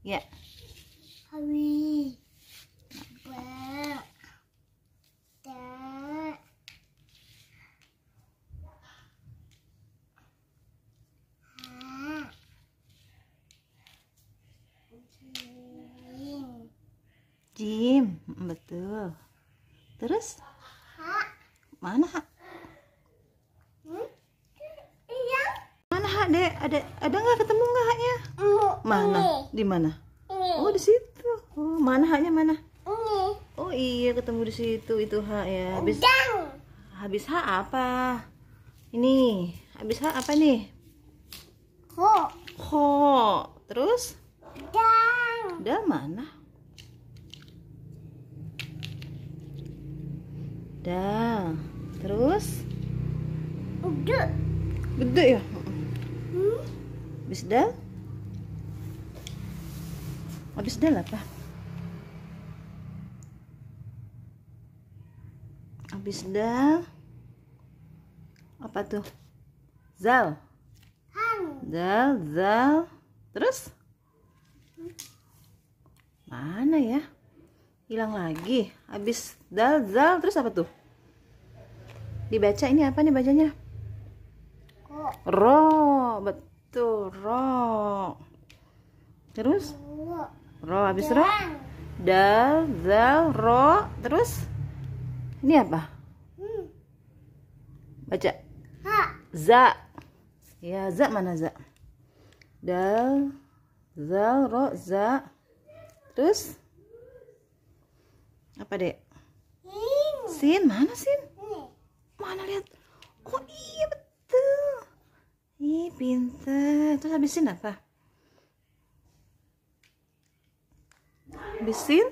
Ya. Hari. Da. Ha. Jim. Jim, betul. Terus? Ha. Mana hak? ada ada ada nggak ketemu nggak haknya mana di mana oh di situ oh, mana haknya mana oh iya ketemu di situ itu hak ya habis habis hak apa ini habis hak apa nih ho ho terus ada mana Dah, terus gede gede ya dah? Habis dah lah, Pak. Habis dah apa tuh? Zal. Zal, zal. Terus? Mana ya? Hilang lagi. Habis dal, zal, terus apa tuh? Dibaca ini apa nih bacanya? Ro, betul. Tuh, gitu, ro. Terus? Ro habis ro? Dal, dal, ro. Terus? Ini apa? Hmm. Baca. Za. Ya, za mana za? Dal, zal, ro, za. Terus? Apa, Dek? Sin, mana sin? Mana lihat? pinter terus habisin apa habisin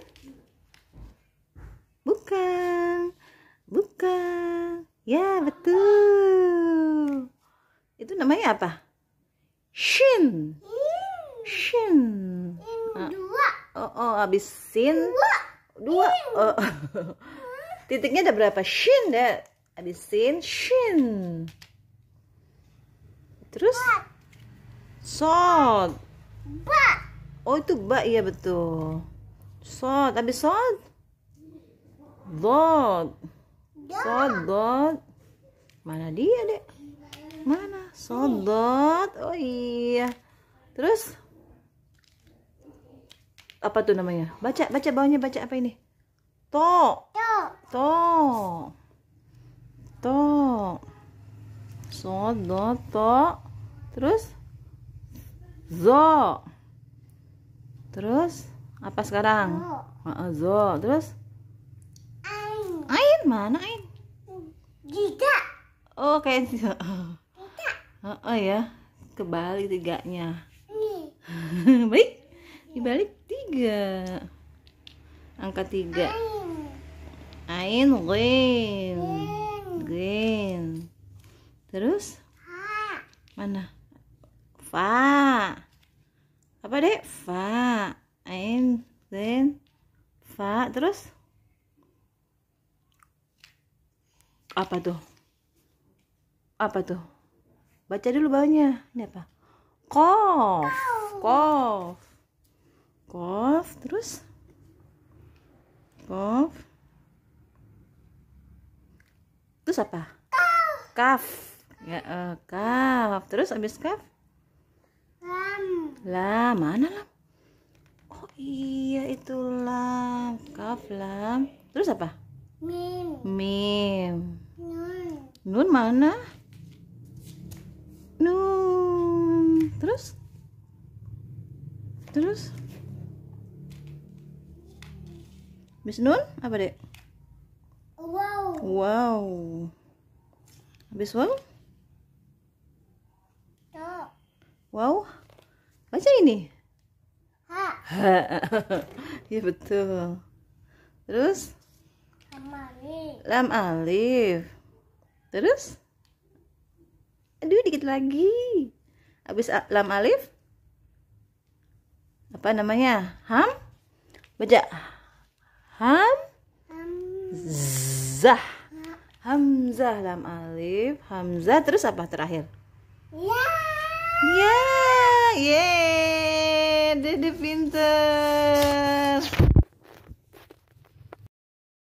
bukan bukan ya betul itu namanya apa shin shin ah. Dua. oh oh habisin dua oh. titiknya ada berapa shin deh habisin shin Terus? Sod. Ba. Oh itu ba iya betul. Sod. Abis sod? Dod. Sod, dod. Mana dia, Dek? Mana? Sod, dod. Oh iya. Terus? Apa tuh namanya? Baca, baca bawahnya, baca apa ini? To. To. To. do to terus zo terus apa sekarang zo, zo. terus ain ain mana ain tiga oh kayak tidak oh, oh ya kebalik tiganya baik dibalik tiga angka tiga ain green green Terus? Fa. Mana? Fa. Apa deh Fa. Ain, zen, fa. Terus? Apa tuh? Apa tuh? Baca dulu bawahnya. Ini apa? Kof. Kof. Kof. Terus? Kof. Terus apa? Kaf. Ya, uh, kaf. Terus abis kaf? Lam. Lam, mana lam? Oh iya itu lam. Kaf, lam. Terus apa? Mim. Mim. Nun. Nun mana? Nun. Terus? Terus? Abis nun apa, Dek? Wow. Wow. Abis wow? Wow. Baca ini. Ha. Iya betul. Terus? Lam alif. Lam alif. Terus? Aduh, dikit lagi. Habis lam alif? Apa namanya? Ham? Baca. Ham? Hamzah. Hamzah lam alif. Hamzah terus apa terakhir? Ya. Ya, yeah, yeah, dede pinter.